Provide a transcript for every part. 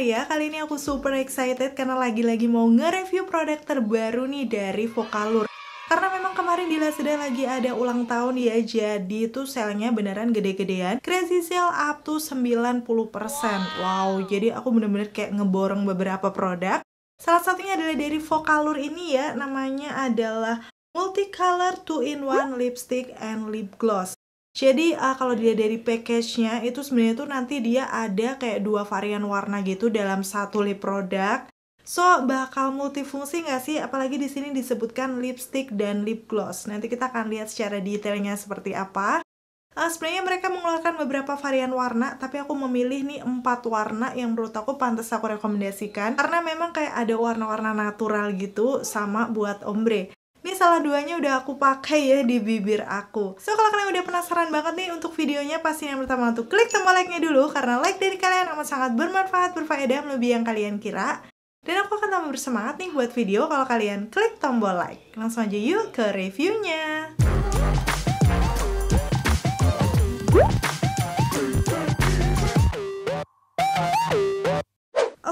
Arya, kali ini aku super excited karena lagi-lagi mau nge-review produk terbaru nih dari Vokalur. Karena memang kemarin di Lazada lagi ada ulang tahun ya, jadi tuh selnya beneran gede-gedean. Crazy sale up to 90%. Wow, jadi aku bener-bener kayak ngeborong beberapa produk. Salah satunya adalah dari Vokalur ini ya, namanya adalah Multicolor 2-in-1 Lipstick and Lip Gloss. Jadi uh, kalau dia dari package-nya itu sebenarnya tuh nanti dia ada kayak dua varian warna gitu dalam satu lip product. So, bakal multifungsi nggak sih? Apalagi di sini disebutkan lipstick dan lip gloss. Nanti kita akan lihat secara detailnya seperti apa. Uh, sebenarnya mereka mengeluarkan beberapa varian warna, tapi aku memilih nih empat warna yang menurut aku pantas aku rekomendasikan. Karena memang kayak ada warna-warna natural gitu sama buat ombre salah duanya udah aku pakai ya di bibir aku. So kalau kalian udah penasaran banget nih untuk videonya pasti yang pertama untuk klik tombol like-nya dulu karena like dari kalian amat sangat bermanfaat, berfaedah lebih yang kalian kira. Dan aku akan tambah bersemangat nih buat video kalau kalian klik tombol like. Langsung aja yuk ke reviewnya.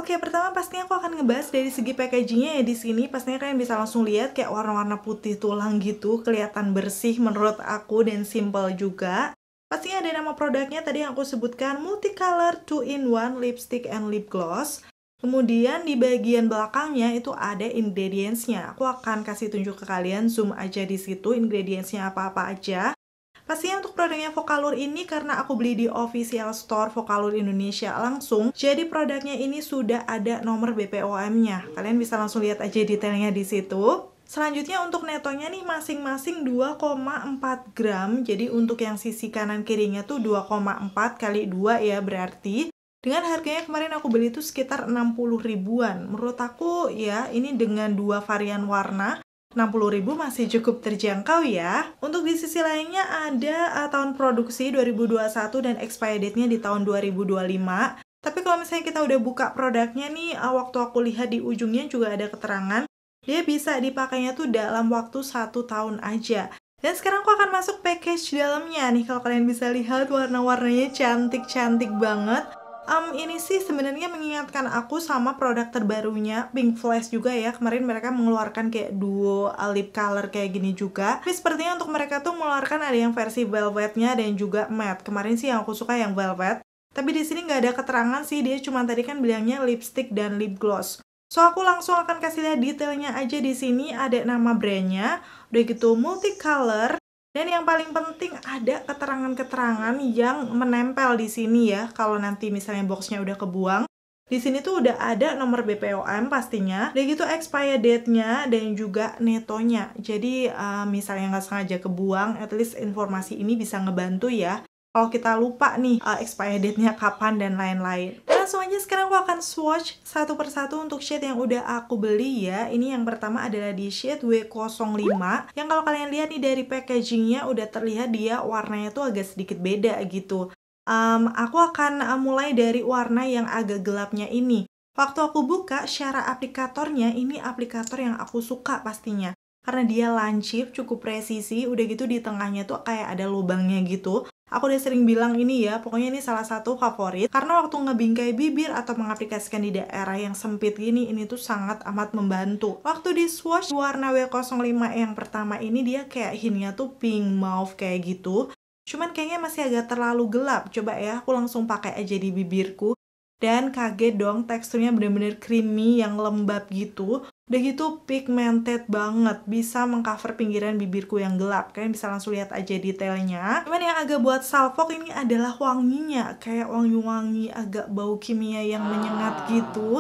Oke, pertama pastinya aku akan ngebahas dari segi packagingnya ya di sini. Pastinya kalian bisa langsung lihat kayak warna-warna putih tulang gitu, kelihatan bersih menurut aku dan simple juga. Pastinya ada nama produknya tadi yang aku sebutkan Multicolor 2-in-1 Lipstick and Lip Gloss. Kemudian di bagian belakangnya itu ada ingredients-nya. Aku akan kasih tunjuk ke kalian, zoom aja di situ ingredients-nya apa-apa aja. Pastinya untuk produknya Vokalur ini karena aku beli di official store Vokalur Indonesia langsung, jadi produknya ini sudah ada nomor BPOM-nya. Kalian bisa langsung lihat aja detailnya di situ. Selanjutnya untuk netonya nih masing-masing 2,4 gram. Jadi untuk yang sisi kanan kirinya tuh 2,4 kali 2 ya berarti. Dengan harganya kemarin aku beli itu sekitar 60 ribuan. Menurut aku ya ini dengan dua varian warna 60.000 masih cukup terjangkau ya. Untuk di sisi lainnya ada uh, tahun produksi 2021 dan expired date-nya di tahun 2025. Tapi kalau misalnya kita udah buka produknya nih, uh, waktu aku lihat di ujungnya juga ada keterangan, dia bisa dipakainya tuh dalam waktu satu tahun aja. Dan sekarang aku akan masuk package dalamnya nih, kalau kalian bisa lihat warna-warnanya cantik-cantik banget um, ini sih sebenarnya mengingatkan aku sama produk terbarunya Pink Flash juga ya kemarin mereka mengeluarkan kayak duo uh, lip color kayak gini juga tapi sepertinya untuk mereka tuh mengeluarkan ada yang versi velvetnya dan juga matte kemarin sih yang aku suka yang velvet tapi di sini nggak ada keterangan sih dia cuma tadi kan bilangnya lipstick dan lip gloss So aku langsung akan kasih lihat detailnya aja di sini ada nama brandnya, udah gitu multicolor, dan yang paling penting ada keterangan-keterangan yang menempel di sini ya. Kalau nanti misalnya boxnya udah kebuang, di sini tuh udah ada nomor BPOM pastinya, Dan gitu expired date-nya dan juga netonya. Jadi uh, misalnya nggak sengaja kebuang, at least informasi ini bisa ngebantu ya kalau oh, kita lupa nih uh, expired date-nya kapan dan lain-lain. Nah, langsung aja sekarang aku akan swatch satu persatu untuk shade yang udah aku beli ya. Ini yang pertama adalah di shade W05 yang kalau kalian lihat nih dari packagingnya udah terlihat dia warnanya tuh agak sedikit beda gitu. Um, aku akan uh, mulai dari warna yang agak gelapnya ini. Waktu aku buka, secara aplikatornya ini aplikator yang aku suka pastinya karena dia lancip cukup presisi udah gitu di tengahnya tuh kayak ada lubangnya gitu Aku udah sering bilang ini ya, pokoknya ini salah satu favorit karena waktu ngebingkai bibir atau mengaplikasikan di daerah yang sempit gini ini tuh sangat amat membantu. Waktu di swatch warna W05 yang pertama ini dia kayak hintnya tuh pink mauve kayak gitu. Cuman kayaknya masih agak terlalu gelap. Coba ya, aku langsung pakai aja di bibirku dan kaget dong teksturnya bener-bener creamy yang lembab gitu udah gitu pigmented banget bisa mengcover pinggiran bibirku yang gelap kalian bisa langsung lihat aja detailnya cuman yang agak buat salfok ini adalah wanginya kayak wangi-wangi agak bau kimia yang menyengat ah. gitu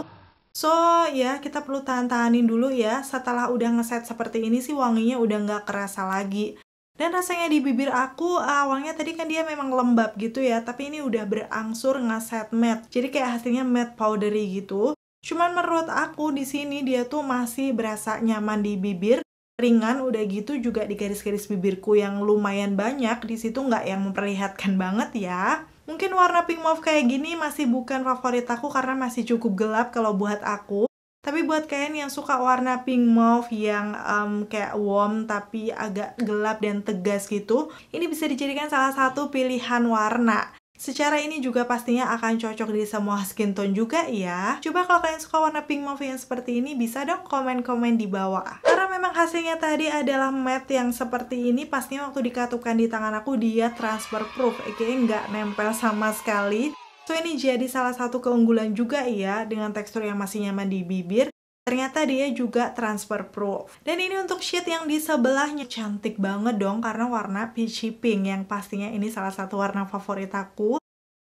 So ya kita perlu tahan-tahanin dulu ya setelah udah ngeset seperti ini sih wanginya udah nggak kerasa lagi dan rasanya di bibir aku eh, awalnya tadi kan dia memang lembab gitu ya, tapi ini udah berangsur ngeset matte. Jadi kayak hasilnya matte powdery gitu. Cuman menurut aku di sini dia tuh masih berasa nyaman di bibir, ringan udah gitu juga di garis-garis bibirku yang lumayan banyak di situ nggak yang memperlihatkan banget ya. Mungkin warna pink mauve kayak gini masih bukan favorit aku karena masih cukup gelap kalau buat aku tapi buat kalian yang suka warna pink mauve yang um, kayak warm tapi agak gelap dan tegas gitu ini bisa dijadikan salah satu pilihan warna Secara ini juga pastinya akan cocok di semua skin tone juga ya. Coba kalau kalian suka warna pink mauve yang seperti ini, bisa dong komen-komen di bawah. Karena memang hasilnya tadi adalah matte yang seperti ini, pastinya waktu dikatukan di tangan aku dia transfer proof, aka nggak nempel sama sekali. So ini jadi salah satu keunggulan juga ya dengan tekstur yang masih nyaman di bibir. Ternyata dia juga transfer proof. Dan ini untuk sheet yang di sebelahnya cantik banget dong karena warna peachy pink yang pastinya ini salah satu warna favorit aku.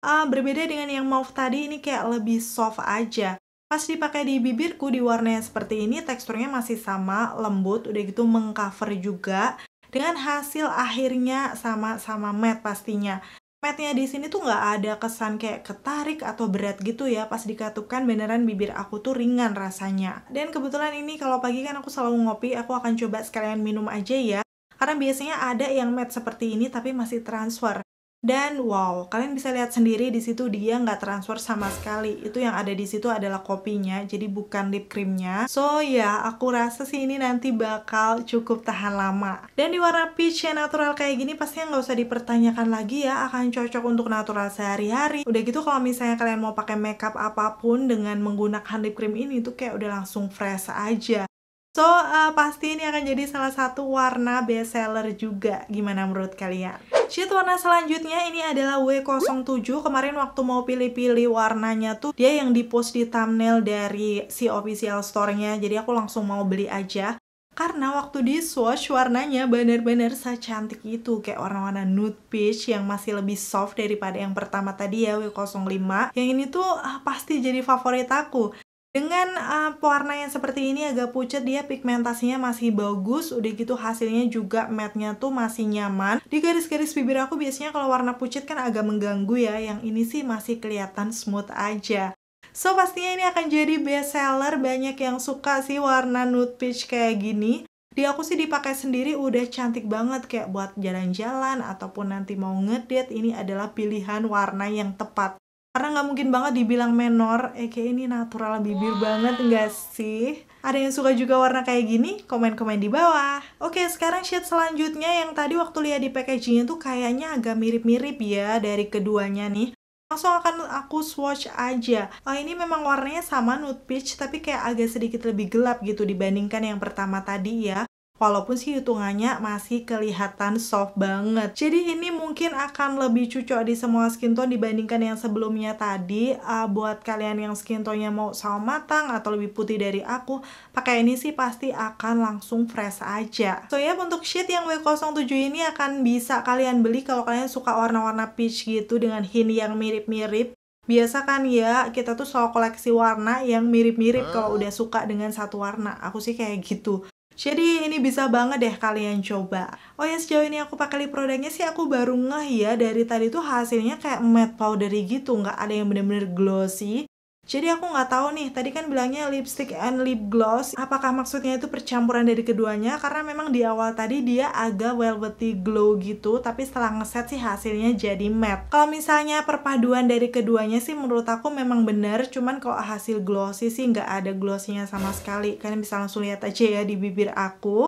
Uh, berbeda dengan yang mauve tadi ini kayak lebih soft aja. Pas dipakai di bibirku di warna yang seperti ini teksturnya masih sama, lembut, udah gitu mengcover juga dengan hasil akhirnya sama-sama matte pastinya. Matnya di sini tuh nggak ada kesan kayak ketarik atau berat gitu ya pas dikatupkan beneran bibir aku tuh ringan rasanya dan kebetulan ini kalau pagi kan aku selalu ngopi aku akan coba sekalian minum aja ya karena biasanya ada yang matte seperti ini tapi masih transfer dan wow, kalian bisa lihat sendiri di situ dia nggak transfer sama sekali. Itu yang ada di situ adalah kopinya, jadi bukan lip creamnya. So ya, aku rasa sih ini nanti bakal cukup tahan lama. Dan di warna peach yang natural kayak gini pastinya nggak usah dipertanyakan lagi ya, akan cocok untuk natural sehari-hari. Udah gitu kalau misalnya kalian mau pakai makeup apapun dengan menggunakan lip cream ini tuh kayak udah langsung fresh aja. So, uh, pasti ini akan jadi salah satu warna best seller juga. Gimana menurut kalian? Shade warna selanjutnya ini adalah W07. Kemarin waktu mau pilih-pilih warnanya tuh, dia yang di-post di thumbnail dari si official store-nya. Jadi aku langsung mau beli aja. Karena waktu di swatch warnanya bener-bener secantik itu Kayak warna-warna nude peach yang masih lebih soft daripada yang pertama tadi ya W05 Yang ini tuh ah, pasti jadi favorit aku dengan uh, pewarna yang seperti ini agak pucat dia pigmentasinya masih bagus, udah gitu hasilnya juga matte-nya tuh masih nyaman. Di garis-garis bibir aku biasanya kalau warna pucat kan agak mengganggu ya, yang ini sih masih kelihatan smooth aja. So pastinya ini akan jadi best seller, banyak yang suka sih warna nude peach kayak gini. Di aku sih dipakai sendiri udah cantik banget kayak buat jalan-jalan ataupun nanti mau ngedate ini adalah pilihan warna yang tepat karena nggak mungkin banget dibilang menor eh kayak ini natural bibir wow. banget nggak sih ada yang suka juga warna kayak gini komen-komen di bawah oke sekarang shade selanjutnya yang tadi waktu lihat di packagingnya tuh kayaknya agak mirip-mirip ya dari keduanya nih langsung akan aku swatch aja oh ini memang warnanya sama nude peach tapi kayak agak sedikit lebih gelap gitu dibandingkan yang pertama tadi ya Walaupun sih hitungannya masih kelihatan soft banget. Jadi ini mungkin akan lebih cocok di semua skin tone dibandingkan yang sebelumnya tadi. Uh, buat kalian yang skin tone-nya mau sama matang atau lebih putih dari aku, pakai ini sih pasti akan langsung fresh aja. So ya yeah, untuk shade yang W07 ini akan bisa kalian beli kalau kalian suka warna-warna peach gitu dengan hint yang mirip-mirip. Biasa kan ya, kita tuh soal koleksi warna yang mirip-mirip ah. kalau udah suka dengan satu warna. Aku sih kayak gitu. Jadi ini bisa banget deh kalian coba. Oh ya sejauh ini aku pakai lip produknya sih aku baru ngeh ya dari tadi tuh hasilnya kayak matte powdery gitu nggak ada yang bener-bener glossy jadi aku nggak tahu nih, tadi kan bilangnya lipstick and lip gloss, apakah maksudnya itu percampuran dari keduanya? Karena memang di awal tadi dia agak velvety glow gitu, tapi setelah ngeset sih hasilnya jadi matte. Kalau misalnya perpaduan dari keduanya sih menurut aku memang bener, cuman kalau hasil glossy sih nggak ada glossinya sama sekali. Kalian bisa langsung lihat aja ya di bibir aku.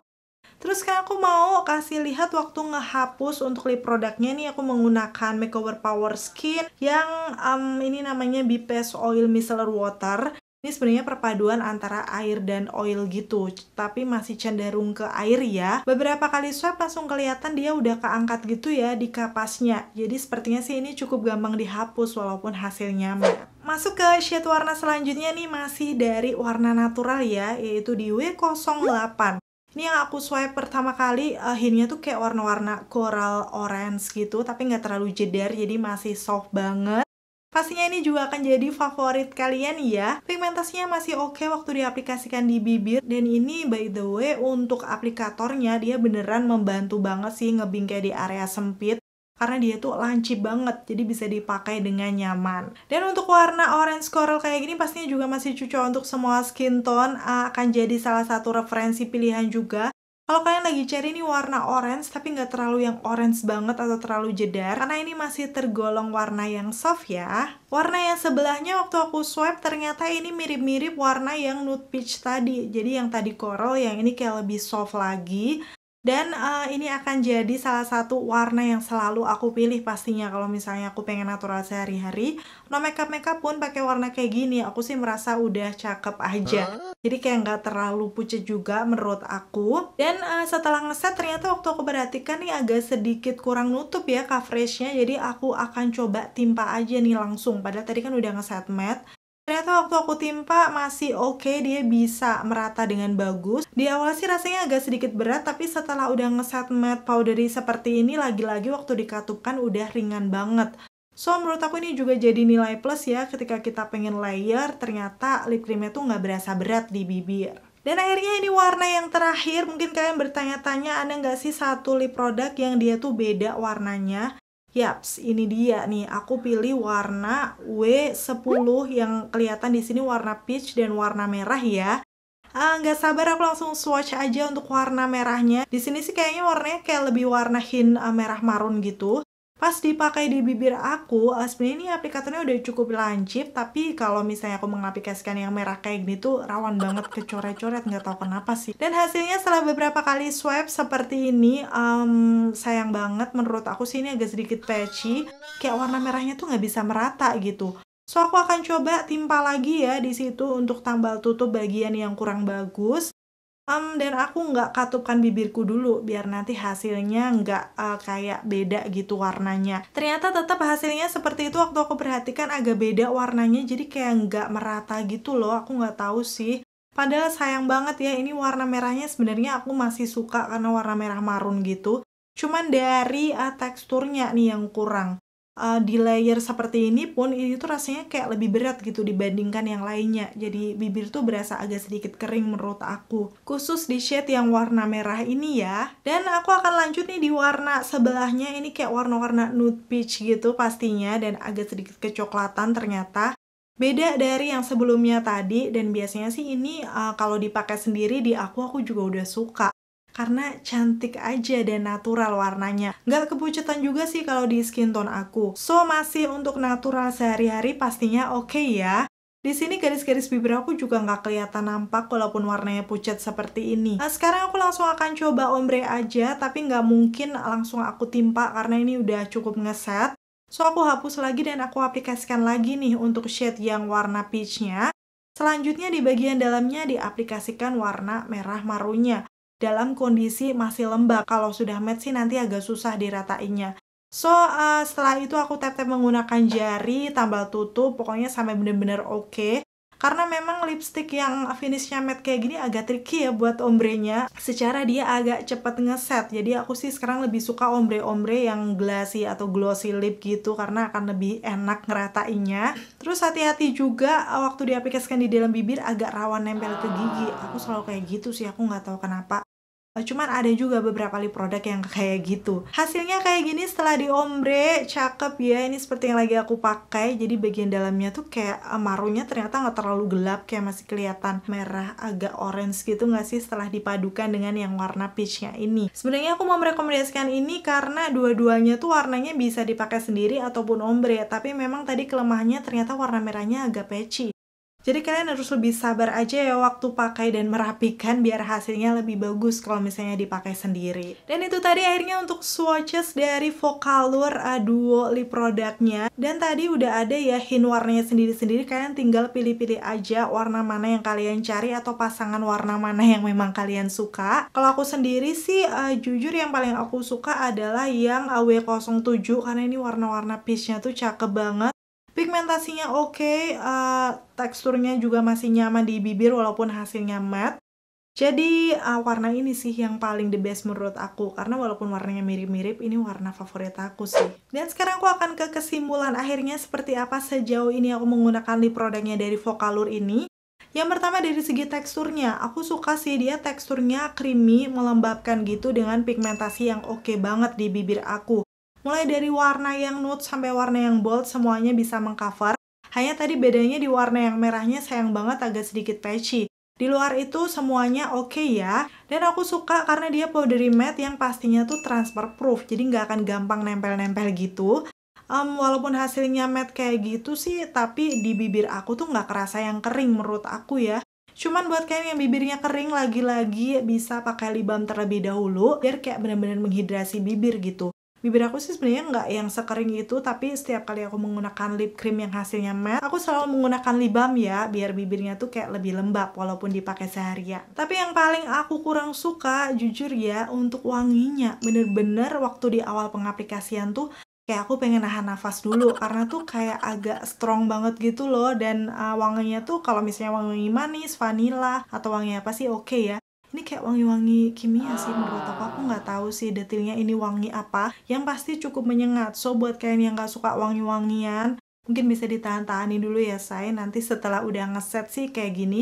Terus kan aku mau kasih lihat waktu ngehapus untuk lip produknya nih aku menggunakan Makeover Power Skin yang um, ini namanya BPS Oil Micellar Water. Ini sebenarnya perpaduan antara air dan oil gitu, tapi masih cenderung ke air ya. Beberapa kali swab langsung kelihatan dia udah keangkat gitu ya di kapasnya. Jadi sepertinya sih ini cukup gampang dihapus walaupun hasilnya mat. Masuk ke shade warna selanjutnya nih masih dari warna natural ya, yaitu di W08. Ini yang aku swipe pertama kali, uh, tuh kayak warna-warna coral orange gitu, tapi nggak terlalu jeder, jadi masih soft banget. Pastinya ini juga akan jadi favorit kalian ya. Pigmentasinya masih oke okay waktu diaplikasikan di bibir. Dan ini by the way untuk aplikatornya dia beneran membantu banget sih ngebingkai di area sempit karena dia tuh lancip banget jadi bisa dipakai dengan nyaman dan untuk warna orange coral kayak gini pastinya juga masih cocok untuk semua skin tone eh, akan jadi salah satu referensi pilihan juga kalau kalian lagi cari nih warna orange tapi nggak terlalu yang orange banget atau terlalu jedar karena ini masih tergolong warna yang soft ya warna yang sebelahnya waktu aku swipe ternyata ini mirip-mirip warna yang nude peach tadi jadi yang tadi coral yang ini kayak lebih soft lagi dan uh, ini akan jadi salah satu warna yang selalu aku pilih pastinya kalau misalnya aku pengen natural sehari-hari no makeup makeup pun pakai warna kayak gini aku sih merasa udah cakep aja jadi kayak nggak terlalu pucet juga menurut aku dan uh, setelah ngeset ternyata waktu aku perhatikan nih agak sedikit kurang nutup ya coveragenya jadi aku akan coba timpa aja nih langsung padahal tadi kan udah ngeset matte Ternyata waktu aku timpa masih oke, okay, dia bisa merata dengan bagus. Di awal sih rasanya agak sedikit berat, tapi setelah udah ngeset matte powdery seperti ini, lagi-lagi waktu dikatupkan udah ringan banget. So, menurut aku ini juga jadi nilai plus ya ketika kita pengen layer, ternyata lip creamnya tuh nggak berasa berat di bibir. Dan akhirnya ini warna yang terakhir, mungkin kalian bertanya-tanya ada nggak sih satu lip product yang dia tuh beda warnanya? Yaps, ini dia nih. Aku pilih warna W10 yang kelihatan di sini warna peach dan warna merah ya. Ah, nggak sabar aku langsung swatch aja untuk warna merahnya. Di sini sih kayaknya warnanya kayak lebih warna hint ah, merah marun gitu. Pas dipakai di bibir aku, eh, sebenarnya ini aplikatornya udah cukup lancip, tapi kalau misalnya aku mengaplikasikan yang merah kayak gini tuh rawan banget kecoret-coret, nggak tahu kenapa sih. Dan hasilnya setelah beberapa kali swipe seperti ini, um, sayang banget menurut aku sih ini agak sedikit patchy, kayak warna merahnya tuh nggak bisa merata gitu. So aku akan coba timpa lagi ya di situ untuk tambal tutup bagian yang kurang bagus. Um, dan aku nggak katupkan bibirku dulu biar nanti hasilnya nggak uh, kayak beda gitu warnanya. Ternyata tetap hasilnya seperti itu waktu aku perhatikan agak beda warnanya jadi kayak nggak merata gitu loh. Aku nggak tahu sih. Padahal sayang banget ya ini warna merahnya sebenarnya aku masih suka karena warna merah marun gitu. Cuman dari uh, teksturnya nih yang kurang uh, di layer seperti ini pun itu rasanya kayak lebih berat gitu dibandingkan yang lainnya. Jadi bibir tuh berasa agak sedikit kering menurut aku. Khusus di shade yang warna merah ini ya. Dan aku akan lanjut nih di warna sebelahnya ini kayak warna-warna nude peach gitu pastinya dan agak sedikit kecoklatan ternyata. Beda dari yang sebelumnya tadi dan biasanya sih ini uh, kalau dipakai sendiri di aku aku juga udah suka karena cantik aja dan natural warnanya. Nggak kepucutan juga sih kalau di skin tone aku. So, masih untuk natural sehari-hari pastinya oke okay ya. Di sini garis-garis bibir aku juga nggak kelihatan nampak walaupun warnanya pucat seperti ini. Nah, sekarang aku langsung akan coba ombre aja, tapi nggak mungkin langsung aku timpa karena ini udah cukup ngeset. So, aku hapus lagi dan aku aplikasikan lagi nih untuk shade yang warna peachnya. Selanjutnya di bagian dalamnya diaplikasikan warna merah marunya dalam kondisi masih lembab. Kalau sudah matte sih nanti agak susah diratainnya. So, uh, setelah itu aku tap-tap menggunakan jari, tambal tutup, pokoknya sampai benar-benar oke. Okay karena memang lipstick yang finishnya matte kayak gini agak tricky ya buat ombrenya secara dia agak cepat ngeset jadi aku sih sekarang lebih suka ombre-ombre yang glassy atau glossy lip gitu karena akan lebih enak ngeratainnya terus hati-hati juga eh, waktu diaplikasikan di dalam bibir agak rawan nempel ke gigi aku selalu kayak gitu sih aku nggak tahu kenapa Eh, cuman ada juga beberapa lip produk yang kayak gitu Hasilnya kayak gini setelah di ombre Cakep ya Ini seperti yang lagi aku pakai Jadi bagian dalamnya tuh kayak eh, marunya ternyata nggak terlalu gelap Kayak masih kelihatan merah agak orange gitu nggak sih Setelah dipadukan dengan yang warna peachnya ini Sebenarnya aku mau merekomendasikan ini Karena dua-duanya tuh warnanya bisa dipakai sendiri Ataupun ombre Tapi memang tadi kelemahannya ternyata warna merahnya agak peci jadi kalian harus lebih sabar aja ya waktu pakai dan merapikan biar hasilnya lebih bagus kalau misalnya dipakai sendiri. Dan itu tadi akhirnya untuk swatches dari Vocalur uh, Duo Lip produknya. Dan tadi udah ada ya hint warnanya sendiri-sendiri, kalian tinggal pilih-pilih aja warna mana yang kalian cari atau pasangan warna mana yang memang kalian suka. Kalau aku sendiri sih uh, jujur yang paling aku suka adalah yang AW07 karena ini warna-warna peachnya tuh cakep banget. Pigmentasinya oke, okay, uh, eh, teksturnya juga masih nyaman di bibir walaupun hasilnya matte. Jadi uh, warna ini sih yang paling the best menurut aku karena walaupun warnanya mirip-mirip ini warna favorit aku sih. Dan sekarang aku akan ke kesimpulan akhirnya seperti apa sejauh ini aku menggunakan lip produknya dari Vokalur ini. Yang pertama dari segi teksturnya, aku suka sih dia teksturnya creamy, melembabkan gitu dengan pigmentasi yang oke okay banget di bibir aku. Mulai dari warna yang nude sampai warna yang bold semuanya bisa mengcover. Hanya tadi bedanya di warna yang merahnya sayang banget agak sedikit patchy. Di luar itu semuanya oke okay ya. Dan aku suka karena dia powdery matte yang pastinya tuh transfer proof. Jadi nggak akan gampang nempel-nempel gitu. Um, walaupun hasilnya matte kayak gitu sih, tapi di bibir aku tuh nggak kerasa yang kering menurut aku ya. Cuman buat kalian yang bibirnya kering lagi-lagi bisa pakai lip balm terlebih dahulu biar kayak benar-benar menghidrasi bibir gitu. Bibir aku sih sebenarnya nggak yang sekering itu, tapi setiap kali aku menggunakan lip cream yang hasilnya matte, aku selalu menggunakan lip balm ya, biar bibirnya tuh kayak lebih lembab walaupun dipakai seharian. Tapi yang paling aku kurang suka, jujur ya, untuk wanginya. Bener-bener waktu di awal pengaplikasian tuh, kayak aku pengen nahan nafas dulu karena tuh kayak agak strong banget gitu loh dan uh, wanginya tuh kalau misalnya wangi manis, vanilla atau wangi apa sih oke okay ya ini kayak wangi-wangi kimia sih menurut aku aku nggak ah. tahu sih detailnya ini wangi apa yang pasti cukup menyengat so buat kalian yang nggak suka wangi-wangian mungkin bisa ditahan-tahani dulu ya say nanti setelah udah ngeset sih kayak gini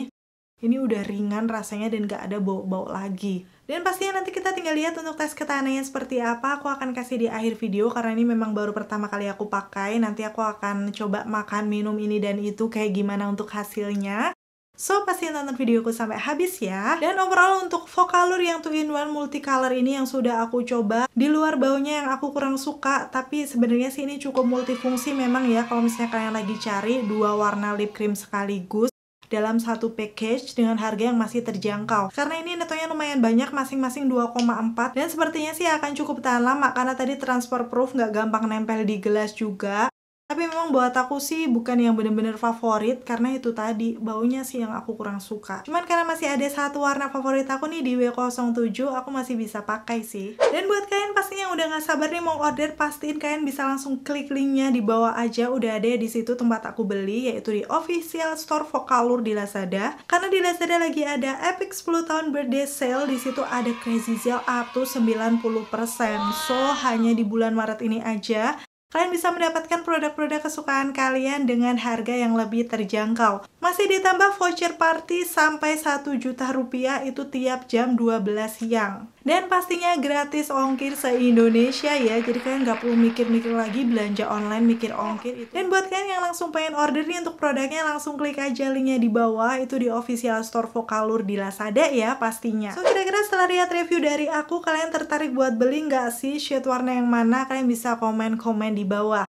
ini udah ringan rasanya dan nggak ada bau-bau lagi dan pastinya nanti kita tinggal lihat untuk tes ketahanannya seperti apa aku akan kasih di akhir video karena ini memang baru pertama kali aku pakai nanti aku akan coba makan minum ini dan itu kayak gimana untuk hasilnya So, pasti nonton videoku sampai habis ya. Dan overall untuk Vocalure yang 2-in-1 multicolor ini yang sudah aku coba, di luar baunya yang aku kurang suka, tapi sebenarnya sih ini cukup multifungsi memang ya kalau misalnya kalian lagi cari dua warna lip cream sekaligus dalam satu package dengan harga yang masih terjangkau. Karena ini netonya lumayan banyak, masing-masing 2,4 dan sepertinya sih akan cukup tahan lama karena tadi transfer proof nggak gampang nempel di gelas juga. Tapi memang buat aku sih bukan yang bener-bener favorit karena itu tadi baunya sih yang aku kurang suka. Cuman karena masih ada satu warna favorit aku nih di W07 aku masih bisa pakai sih. Dan buat kalian pastinya yang udah gak sabar nih mau order pastiin kalian bisa langsung klik linknya di bawah aja udah ada di situ tempat aku beli yaitu di official store Vokalur di Lazada. Karena di Lazada lagi ada Epic 10 tahun birthday sale di situ ada crazy sale up to 90%. So hanya di bulan Maret ini aja Kalian bisa mendapatkan produk-produk kesukaan kalian dengan harga yang lebih terjangkau. Masih ditambah voucher party sampai 1 juta rupiah itu tiap jam 12 siang dan pastinya gratis ongkir se-Indonesia ya jadi kalian nggak perlu mikir-mikir lagi belanja online mikir ongkir itu dan buat kalian yang langsung pengen order nih untuk produknya langsung klik aja linknya di bawah itu di official store Vokalur di Lazada ya pastinya so kira-kira setelah lihat review dari aku kalian tertarik buat beli nggak sih shade warna yang mana kalian bisa komen-komen di bawah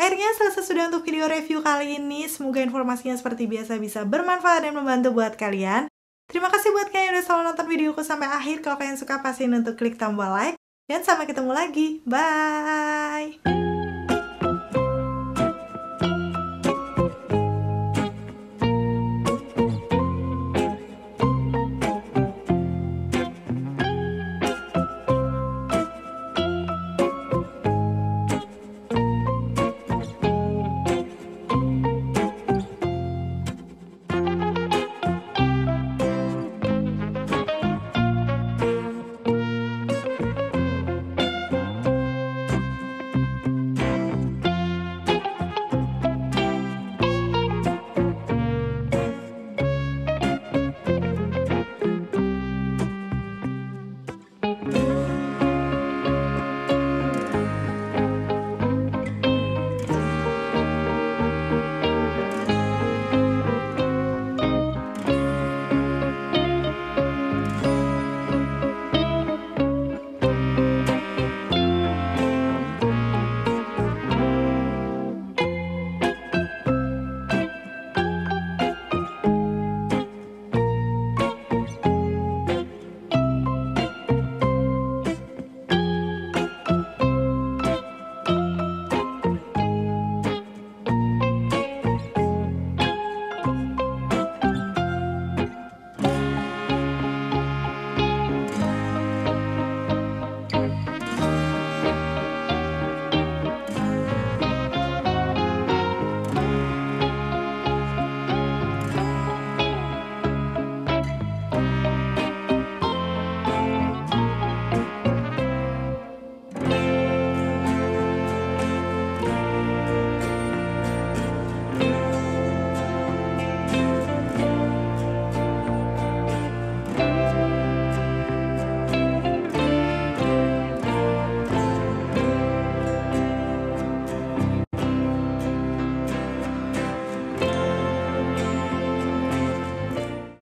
Akhirnya selesai sudah untuk video review kali ini. Semoga informasinya seperti biasa bisa bermanfaat dan membantu buat kalian. Terima kasih buat kalian yang udah selalu nonton videoku sampai akhir. Kalau kalian suka, pastiin untuk klik tombol like. Dan sampai ketemu lagi. Bye!